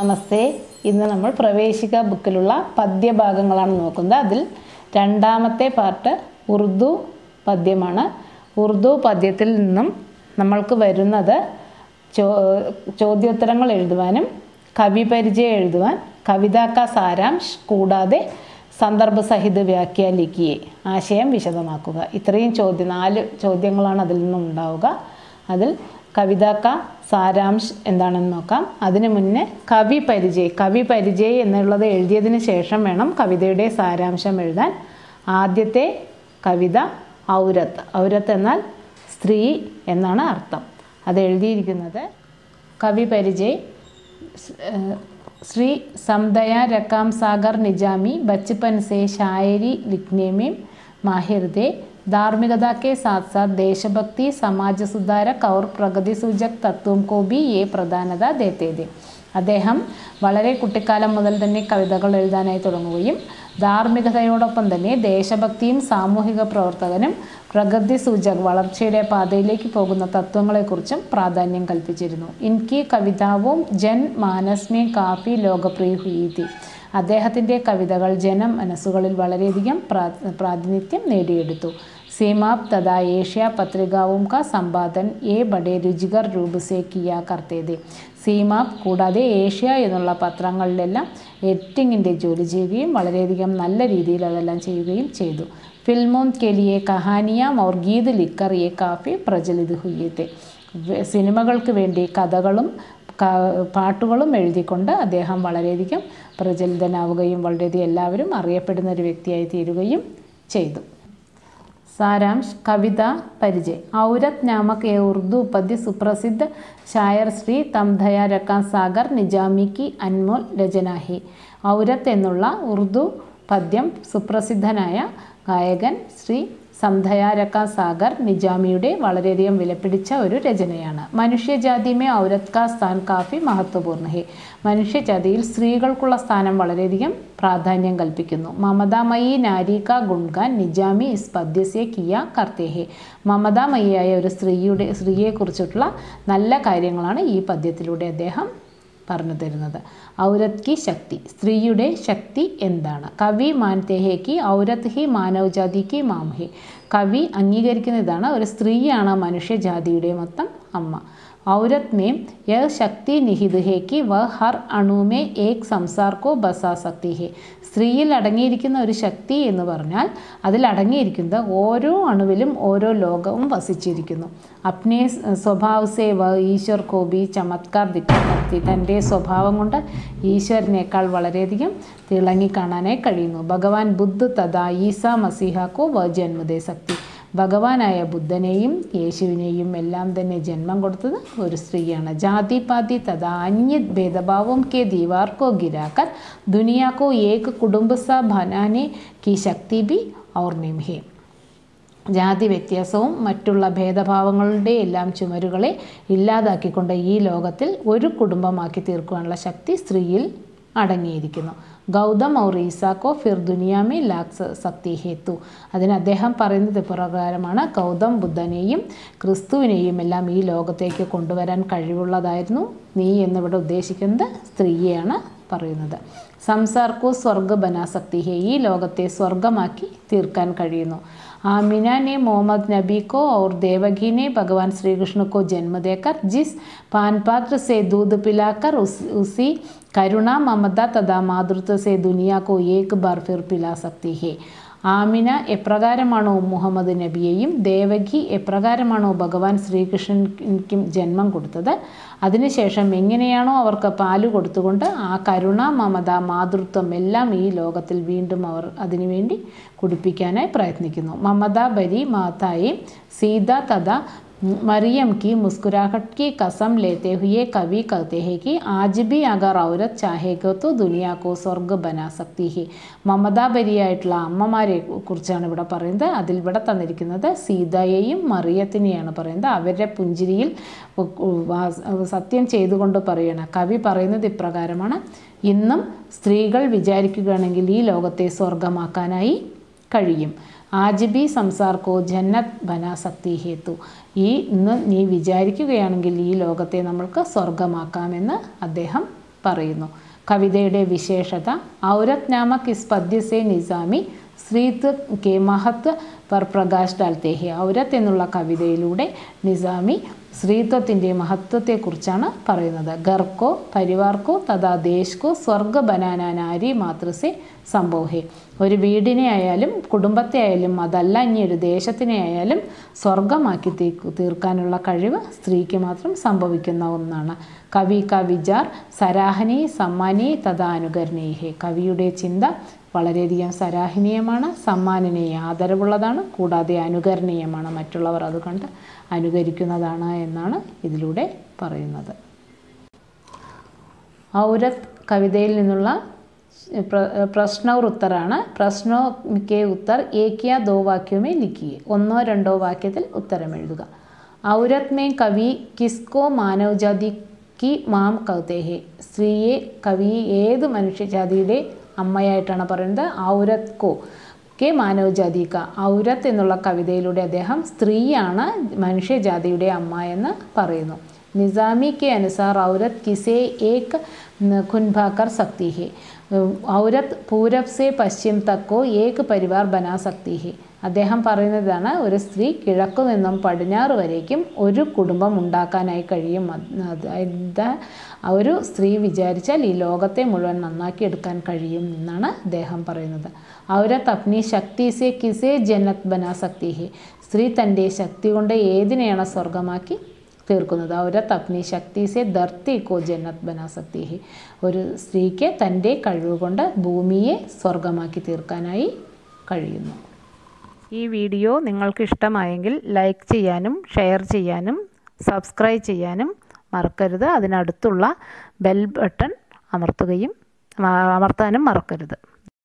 നമസ്തേ ഇന്ന് നമ്മൾ പ്രവേശിക ബുക്കിലുള്ള പദ്യഭാഗങ്ങളാണ് നോക്കുന്നത് അതിൽ രണ്ടാമത്തെ പാർട്ട് ഉറുദു പദ്യമാണ് ഉറുദു പദ്യത്തിൽ നിന്നും നമ്മൾക്ക് വരുന്നത് ചോ ചോദ്യോത്തരങ്ങൾ എഴുതുവാനും പരിചയം എഴുതുവാൻ കവിതാക്ക സാരാംശ് കൂടാതെ സന്ദർഭസഹിത വ്യാഖ്യാനിക്കുകയെ ആശയം വിശദമാക്കുക ഇത്രയും ചോദ്യം നാല് ചോദ്യങ്ങളാണ് അതിൽ നിന്നും ഉണ്ടാവുക അതിൽ കവിതാക്ക സാരാംശ് എന്താണെന്ന് നോക്കാം അതിനു മുന്നേ കവി പരിചയ് കവി പരിചയ് എന്നുള്ളത് എഴുതിയതിന് ശേഷം വേണം കവിതയുടെ സാരാംശം എഴുതാൻ ആദ്യത്തെ കവിത ഔരത്ത് ഔരത്ത് എന്നാൽ സ്ത്രീ എന്നാണ് അർത്ഥം അത് എഴുതിയിരിക്കുന്നത് കവി പരിചയ് ശ്രീ സംദയ രക്കാം സാഗർ നിജാമി ബച്ചപ്പൻസെ ഷായരി ലിഗ്നേമി മാഹിർദേ ധാർമ്മികത കെ സാത് സാത് ദേശഭക്തി സമാജ സുധാര ഔർ പ്രഗതി സൂചക് തത്വം കോബി യെ പ്രധാനത ദേത്തേത് അദ്ദേഹം വളരെ കുട്ടിക്കാലം മുതൽ തന്നെ കവിതകൾ എഴുതാനായി തുടങ്ങുകയും ധാർമ്മികതയോടൊപ്പം തന്നെ ദേശഭക്തിയും സാമൂഹിക പ്രവർത്തകനും പ്രകൃതി സൂചക വളർച്ചയുടെ പാതയിലേക്ക് പോകുന്ന തത്വങ്ങളെക്കുറിച്ചും പ്രാധാന്യം കൽപ്പിച്ചിരുന്നു ഇൻകി കവിതാവും ജൻ മാനസ്മി കാഫി ലോകപ്രിയ ഹീതി അദ്ദേഹത്തിൻ്റെ കവിതകൾ ജനം മനസ്സുകളിൽ വളരെയധികം പ്രാതിനിധ്യം നേടിയെടുത്തു സീമാപ് तथा एशिया പത്രികാവും കാ സമ്പാദൻ എ ബഡെ രുചികർ രൂപസേ കിയ കർത്തേത് സീമാപ് കൂടാതെ ഏഷ്യ എന്നുള്ള പത്രങ്ങളിലെല്ലാം എഡിറ്റിങ്ങിൻ്റെ ജോലി ചെയ്യുകയും വളരെയധികം നല്ല രീതിയിൽ അതെല്ലാം ചെയ്യുകയും ചെയ്തു ഫിൽമോം കെലിയെ കഹാനിയാം ഓർ ഗീത് ലിക്കർ എ കാഫി പ്രചലിത് ഹുയ്യത്തെ സിനിമകൾക്ക് വേണ്ടി കഥകളും പാട്ടുകളും എഴുതിക്കൊണ്ട് അദ്ദേഹം വളരെയധികം പ്രചലിതനാവുകയും വളരെയധികം എല്ലാവരും അറിയപ്പെടുന്ന ഒരു വ്യക്തിയായി തീരുകയും ചെയ്തു സാരാംശ് കവിത പരിചയം ഔരത് നാമക് എ ഉർദു പദ്യ സുപ്രസിദ്ധ ഷായർ ശ്രീ തംധയ രക്കാ സാഗർ നിജാമിക്ക് അൻമോൽ രചനാഹി ഔരത് എന്നുള്ള ഉർദു പദ്യം സുപ്രസിദ്ധനായ ഗായകൻ ശ്രീ സംധയാരക്ക സാഗർ നിജാമിയുടെ വളരെയധികം വിലപിടിച്ച ഒരു രചനയാണ് മനുഷ്യജാതിമേ ഔരത്ക സ്ഥാൻ കാഫി മഹത്വപൂർണ്ണ ഹേ മനുഷ്യജാതിയിൽ സ്ത്രീകൾക്കുള്ള സ്ഥാനം വളരെയധികം പ്രാധാന്യം കൽപ്പിക്കുന്നു മമതാമയി നാരിക ഗുൺഖാൻ നിജാമി ഇസ് പദ്യസ്യ കിയ കർത്തേഹെ മമതാമയിയായ ഒരു സ്ത്രീയുടെ സ്ത്രീയെക്കുറിച്ചിട്ടുള്ള നല്ല കാര്യങ്ങളാണ് ഈ പദ്യത്തിലൂടെ അദ്ദേഹം പറഞ്ഞു തരുന്നത് ഔരത് കി ശക്തി സ്ത്രീയുടെ ശക്തി എന്താണ് കവി മാൻതേഹേ ഔരത് ഹി മാനവജാതിക്ക് കി കവി അംഗീകരിക്കുന്ന ഇതാണ് ഒരു സ്ത്രീയാണ് മനുഷ്യജാതിയുടെ മൊത്തം അമ്മ औरत में यह शक्ति निहित है कि वह हर अणु में एक संसार को बसा सकती है സ്ത്രീയിൽ അടങ്ങിയിരിക്കുന്ന ഒരു ശക്തി എന്ന് പറഞ്ഞാൽ അതിൽ അടങ്ങിയിരിക്കുന്ന ഓരോ അണുവിലും ഓരോ ലോകവും വസിച്ചിരിക്കുന്നു അപ്നേ സ്വഭാവ സേവ ഈശ്വർ കോപി ചമത്കാർ ദിക്കർത്തി തൻ്റെ സ്വഭാവം കൊണ്ട് ഈശ്വരനേക്കാൾ വളരെയധികം കാണാനേ കഴിയുന്നു ഭഗവാൻ ബുദ്ധ തഥാ ഈസ മസിഹാക്കോ വ ജന്മദേ ശക്തി ഭഗവാനായ ബുദ്ധനെയും യേശുവിനെയും എല്ലാം തന്നെ ജന്മം കൊടുത്തത് ഒരു സ്ത്രീയാണ് ജാതി പാതി തഥാ അന്യ ഭേദഭാവം കെ ദീവാർക്കോ ഗിരാക്കൻ ദുനിയാക്കോ ഏക കുടുംബസ ഭനാനെ കി ശക്തി ബി ഔർ നിംഹേ ജാതി വ്യത്യാസവും മറ്റുള്ള ഭേദഭാവങ്ങളുടെ എല്ലാം ചുമരുകളെ ഇല്ലാതാക്കിക്കൊണ്ട് ഈ ലോകത്തിൽ ഒരു കുടുംബമാക്കി തീർക്കുവാനുള്ള ശക്തി സ്ത്രീയിൽ അടങ്ങിയിരിക്കുന്നു ഗൗതം ഔർ ഈസാക്കോ ഫിർ ദുനിയാമി ലാക്സ് സക്തി ഹേത്തു അതിന് അദ്ദേഹം പറയുന്നത് പ്രകാരമാണ് ഗൗതം ബുദ്ധനെയും ക്രിസ്തുവിനെയും എല്ലാം ഈ ലോകത്തേക്ക് കൊണ്ടുവരാൻ കഴിവുള്ളതായിരുന്നു നീ എന്നിവിടെ ഉദ്ദേശിക്കുന്നത് സ്ത്രീയെയാണ് പറയുന്നത് സംസാർക്കു സ്വർഗ ഹേ ഈ ലോകത്തെ സ്വർഗമാക്കി തീർക്കാൻ കഴിയുന്നു आमिना ने मोहम्मद नबी को और देवगी ने भगवान श्री कृष्ण को जन्म देकर जिस पान पात्र से दूध पिलाकर उस उसी करुणा ममता तथा मातृत्व से दुनिया को एक बार फिर पिला सकती है ആമിന എപ്രകാരമാണോ മുഹമ്മദ് നബിയെയും ദേവകി എപ്രകാരമാണോ ഭഗവാൻ ശ്രീകൃഷ്ണനും ജന്മം കൊടുത്തത് അതിനുശേഷം എങ്ങനെയാണോ അവർക്ക് പാല് കൊടുത്തുകൊണ്ട് ആ കരുണ മമത മാതൃത്വം എല്ലാം ഈ ലോകത്തിൽ വീണ്ടും അവർ അതിനുവേണ്ടി കുടിപ്പിക്കാനായി പ്രയത്നിക്കുന്നു മമത ബരി മാതായി സീത തഥ മറിയം की मुस्कुराहट की കസം लेते हुए കവി कहते हैं കി ആജ് ബി അഗർ ഔരത് ചാഹേഗോ തു കോ സ്വർഗ് ബനാ സക്തി ഹി മമതാപരിയായിട്ടുള്ള അമ്മമാരെ കുറിച്ചാണ് ഇവിടെ പറയുന്നത് അതിൽ ഇവിടെ തന്നിരിക്കുന്നത് സീതയെയും മറിയത്തിനെയാണ് പറയുന്നത് അവരുടെ പുഞ്ചിരിയിൽ സത്യം ചെയ്തുകൊണ്ട് പറയണം കവി പറയുന്നത് ഇപ്രകാരമാണ് ഇന്നും സ്ത്രീകൾ വിചാരിക്കുകയാണെങ്കിൽ ഈ ലോകത്തെ സ്വർഗമാക്കാനായി കഴിയും ആജിബി സംസാർക്കോ ജന്നത് ബനാസക്തി ഹേതു ഈ ഇന്ന് നീ വിചാരിക്കുകയാണെങ്കിൽ ഈ ലോകത്തെ നമ്മൾക്ക് സ്വർഗമാക്കാമെന്ന് അദ്ദേഹം പറയുന്നു കവിതയുടെ വിശേഷത ഔരത് നാമക് ഇസ് പദ്യസേ നിസാമി സ്ത്രീത്വ കെ മഹത്വ പർ പ്രകാശ് ഡാൽത്തേഹി ഔരത് എന്നുള്ള കവിതയിലൂടെ നിസാമി സ്ത്രീത്വത്തിൻ്റെ മഹത്വത്തെക്കുറിച്ചാണ് പറയുന്നത് ഗർക്കോ പരിവാർക്കോ തഥാ ദേശക്കോ സ്വർഗ ബനാനാരി നാരി സംഭവേ ഒരു വീടിനെ ആയാലും കുടുംബത്തെ ആയാലും അതല്ല ഇനി ഒരു ദേശത്തിനെ ആയാലും സ്വർഗമാക്കി തീർക്കാനുള്ള കഴിവ് സ്ത്രീക്ക് മാത്രം സംഭവിക്കുന്ന ഒന്നാണ് കവി ക വിചാർ സമ്മാനി സമ്മാനെ തഥാനുകരണേഹെ കവിയുടെ ചിന്ത വളരെയധികം സരാഹനീയമാണ് സമ്മാനനീയ ആദരവുള്ളതാണ് കൂടാതെ അനുകരണീയമാണ് മറ്റുള്ളവർ അത് കണ്ട് അനുകരിക്കുന്നതാണ് എന്നാണ് ഇതിലൂടെ പറയുന്നത് ഔരത് കവിതയിൽ നിന്നുള്ള പ്രശ്നോർ ഉത്തരാണ് പ്രശ്നോ കെ ഉത്തർ ഏക്കിയ ദോ വാക്യമേ ലിക്കിയെ ഒന്നോ രണ്ടോ വാക്യത്തിൽ ഉത്തരം എഴുതുക ഔരത് മേ കവി കിസ്കോ മാനവജാതി കി മാം കൗതേഹി സ്ത്രീയെ കവി ഏത് മനുഷ്യജാതിയുടെ അമ്മയായിട്ടാണ് പറയുന്നത് ഔരത് കോ കെ മാനവ് ജാതിക ഔരത്ത് എന്നുള്ള കവിതയിലൂടെ അദ്ദേഹം സ്ത്രീയാണ് മനുഷ്യജാതിയുടെ അമ്മ എന്ന് പറയുന്നു നിസാമി കെ അനുസാർ ഔരത് കിസേ ഏക് ഖുൻഭാക്കർ സക്തിഹി ഔരത് പൂരബ് സെ പശ്ചിം തക്കോ ഏക് പരിവാർ ബനാ സക്തി അദ്ദേഹം പറയുന്നതാണ് ഒരു സ്ത്രീ കിഴക്കു നിന്നും പടിഞ്ഞാറ് വരേക്കും ഒരു കുടുംബം ഉണ്ടാക്കാനായി കഴിയും അതായത് ഒരു സ്ത്രീ വിചാരിച്ചാൽ ഈ ലോകത്തെ മുഴുവൻ നന്നാക്കി എടുക്കാൻ കഴിയും എന്നാണ് അദ്ദേഹം പറയുന്നത് അവര തപ്നി ശക്തി സേ കിസേ ജനത് ബന സക്തി സ്ത്രീ തൻ്റെ ശക്തി കൊണ്ട് ഏതിനെയാണ് സ്വർഗമാക്കി തീർക്കുന്നത് ഔരത് തപ്നി ശക്തി സേ ധർത്തി കോ ജനത് ബനാസക്തി ഒരു സ്ത്രീക്ക് തൻ്റെ കഴിവുകൊണ്ട് ഭൂമിയെ സ്വർഗമാക്കി തീർക്കാനായി കഴിയുന്നു ഈ വീഡിയോ നിങ്ങൾക്ക് ഇഷ്ടമായെങ്കിൽ ലൈക്ക് ചെയ്യാനും ഷെയർ ചെയ്യാനും സബ്സ്ക്രൈബ് ചെയ്യാനും മറക്കരുത് അതിനടുത്തുള്ള ബെൽ ബട്ടൺ അമർത്തുകയും അമർത്താനും മറക്കരുത്